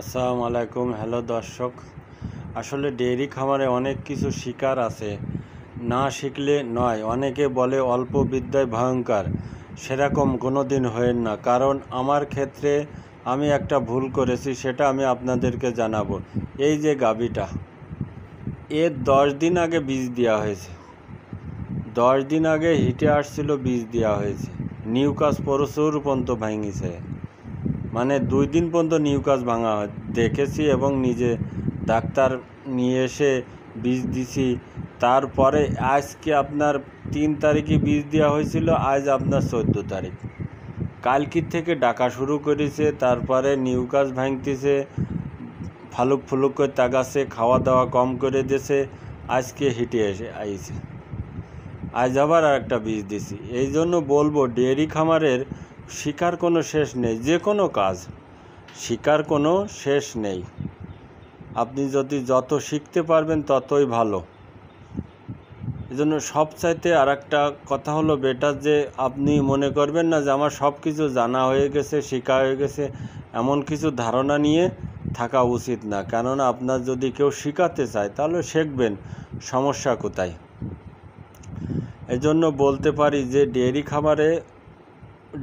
আসসালামু আলাইকুম হ্যালো দর্শক আসলে ডেয়ারি খামারে অনেক কিছু শিকার আছে না শিখলে নয় অনেকে বলে অল্প বিদ্যায় ভয়ঙ্কর সেরকম কোনো দিন হয়েন না কারণ আমার ক্ষেত্রে আমি একটা ভুল করেছি সেটা আমি আপনাদেরকে জানাবো এই যে গাবিটা এর দশ দিন আগে বীজ দেওয়া হয়েছে দশ দিন আগে হিটে আসছিল বীজ দেওয়া হয়েছে নিউ পরশুর প্রচুর পন্ত ভাঙিছে মানে দুই দিন পর্যন্ত নিউ কাজ ভাঙা হয় দেখেছি এবং নিজে ডাক্তার নিয়ে এসে বীজ দিছি তারপরে আজকে আপনার তিন তারিখে বীজ দেওয়া হয়েছিল আজ আপনার চোদ্দ তারিখ কালকির থেকে ডাকা শুরু করেছে তারপরে নিউ কাজ ভাঙতেছে ফালুক ফুলুক করে তাগাছে খাওয়া দাওয়া কম করে দিয়েছে আজকে হেঁটে এসে আইছে আজ আবার আর একটা বীজ দিছি এই জন্য বলবো ডেয়ারি খামারের শিকার কোনো শেষ নেই যে কোনো কাজ শিকার কোনো শেষ নেই আপনি যদি যত শিখতে পারবেন ততই ভালো এজন্য সবচাইতে আর একটা কথা হলো বেটার যে আপনি মনে করবেন না যে আমার সব কিছু জানা হয়ে গেছে শেখা হয়ে গেছে এমন কিছু ধারণা নিয়ে থাকা উচিত না কেননা আপনার যদি কেউ শেখাতে চায় তাহলে শিখবেন সমস্যা কোথায় এজন্য বলতে পারি যে ডেয়ারি খাবারে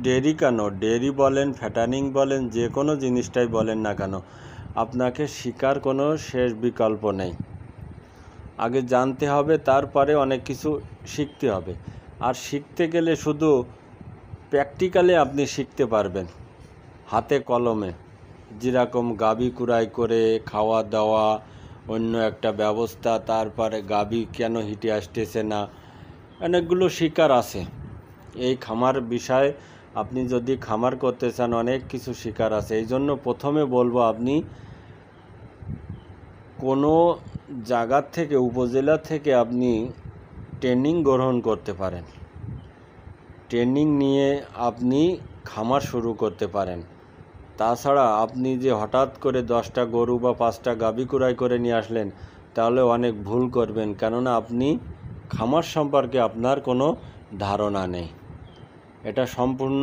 ডেরি কেন ডেরি বলেন ফ্যাটানিং বলেন যে কোনো জিনিসটাই বলেন না কেন আপনাকে শিকার কোনো শেষ বিকল্প নেই আগে জানতে হবে তারপরে অনেক কিছু শিখতে হবে আর শিখতে গেলে শুধু প্র্যাকটিক্যালে আপনি শিখতে পারবেন হাতে কলমে যেরকম গাবি কুড়াই করে খাওয়া দাওয়া অন্য একটা ব্যবস্থা তারপরে গাবি কেন হিটে আসতেছে না অনেকগুলো শিকার আছে এই খামার বিষয়ে আপনি যদি খামার করতে চান অনেক কিছু শিকার আছে এই জন্য প্রথমে বলবো আপনি কোনো জায়গার থেকে উপজেলা থেকে আপনি ট্রেনিং গ্রহণ করতে পারেন ট্রেনিং নিয়ে আপনি খামার শুরু করতে পারেন তাছাড়া আপনি যে হঠাৎ করে দশটা গরু বা পাঁচটা গাভী কুড়াই করে নিয়ে আসলেন তাহলে অনেক ভুল করবেন কেননা আপনি খামার সম্পর্কে আপনার কোনো ধারণা নেই এটা সম্পূর্ণ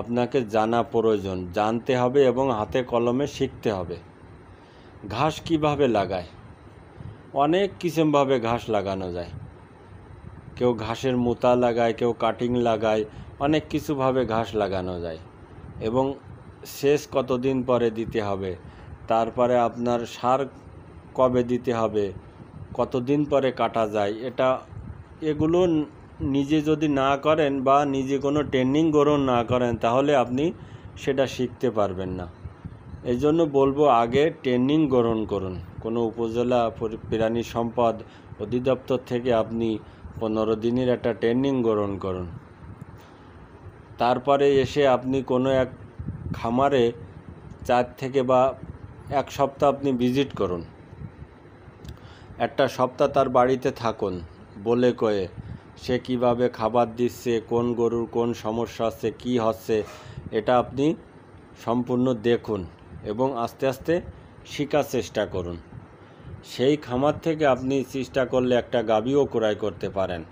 আপনাকে জানা প্রয়োজন জানতে হবে এবং হাতে কলমে শিখতে হবে ঘাস কিভাবে লাগায় অনেক কিসেমভাবে ঘাস লাগানো যায় কেউ ঘাসের মোতা লাগায় কেউ কাটিং লাগায় অনেক কিছুভাবে ঘাস লাগানো যায় এবং শেষ কতদিন পরে দিতে হবে তারপরে আপনার সার কবে দিতে হবে কতদিন পরে কাটা যায় এটা এগুলো নিজে যদি না করেন বা নিজে কোনো ট্রেনিং গ্রহণ না করেন তাহলে আপনি সেটা শিখতে পারবেন না এই জন্য বলবো আগে ট্রেনিং গ্রহণ করুন কোনো উপজেলা প্রাণী সম্পদ অধিদপ্তর থেকে আপনি পনেরো দিনের একটা ট্রেনিং গ্রহণ করুন তারপরে এসে আপনি কোনো এক খামারে চার থেকে বা এক সপ্তাহ আপনি ভিজিট করুন একটা সপ্তাহ তার বাড়িতে থাকুন বলে কয়ে সে কিভাবে খাবার দিচ্ছে কোন গরুর কোন সমস্যা হচ্ছে কি হচ্ছে এটা আপনি সম্পূর্ণ দেখুন এবং আস্তে আস্তে শেখার চেষ্টা করুন সেই খামার থেকে আপনি চেষ্টা করলে একটা গাবিও ক্রয় করতে পারেন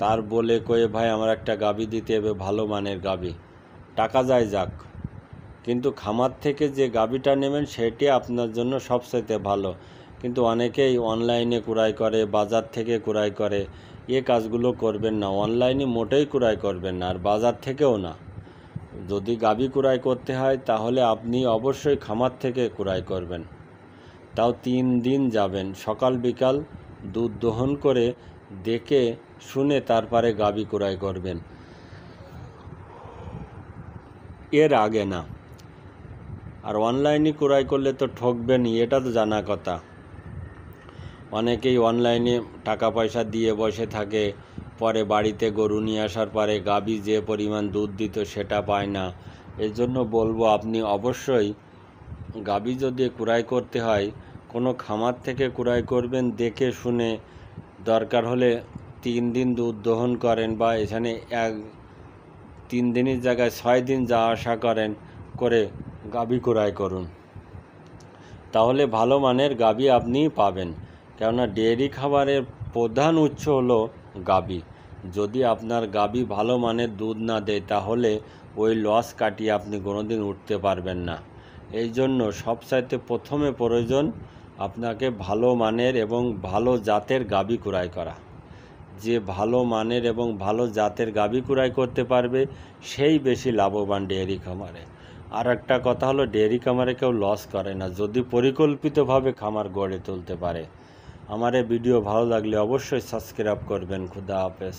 তার বলে কয়ে ভাই আমার একটা গাবি দিতে হবে ভালো মানের গাবি টাকা যায় যাক কিন্তু খামার থেকে যে গাবিটা নেবেন সেটি আপনার জন্য সবচাইতে ভালো কিন্তু অনেকেই অনলাইনে ক্রয় করে বাজার থেকে ক্রয় করে এ কাজগুলো করবেন না অনলাইনে মোটেই ক্রয় করবেন না আর বাজার থেকেও না যদি গাবি ক্রয় করতে হয় তাহলে আপনি অবশ্যই খামার থেকে ক্রয় করবেন তাও তিন দিন যাবেন সকাল বিকাল দুধ দহন করে দেখে শুনে তারপরে গাবি ক্রয় করবেন এর আগে না আর অনলাইনে ক্রয় করলে তো ঠকবেনই এটা তো জানা কথা অনেকেই অনলাইনে টাকা পয়সা দিয়ে বসে থাকে পরে বাড়িতে গরু নিয়ে আসার পরে গাভী যে পরিমাণ দুধ দিত সেটা পায় না এজন্য বলবো আপনি অবশ্যই গাভী যদি ক্রয় করতে হয় কোনো খামার থেকে ক্রয় করবেন দেখে শুনে দরকার হলে তিন দিন দুধ দহন করেন বা এখানে এক তিন দিনের জায়গায় ছয় দিন যাওয়া আসা করেন করে গাভী ক্রয় করুন তাহলে ভালো মানের গাভী আপনি পাবেন কেননা ডেয়ারি খাবারের প্রধান উৎস হলো গাবি যদি আপনার গাবি ভালো মানের দুধ না দেয় তাহলে ওই লস কাটিয়ে আপনি কোনোদিন উঠতে পারবেন না এই জন্য সবসাইতে প্রথমে প্রয়োজন আপনাকে ভালো মানের এবং ভালো জাতের গাবি কুড়াই করা যে ভালো মানের এবং ভালো জাতের গাবি কুড়াই করতে পারবে সেই বেশি লাভবান ডেয়ারি খামারে আর একটা কথা হলো ডেয়ারি খামারে কেউ লস করে না যদি পরিকল্পিতভাবে খামার গড়ে তুলতে পারে আমার ভিডিও ভালো লাগলে অবশ্যই সাবস্ক্রাইব করবেন খুদা হাফেজ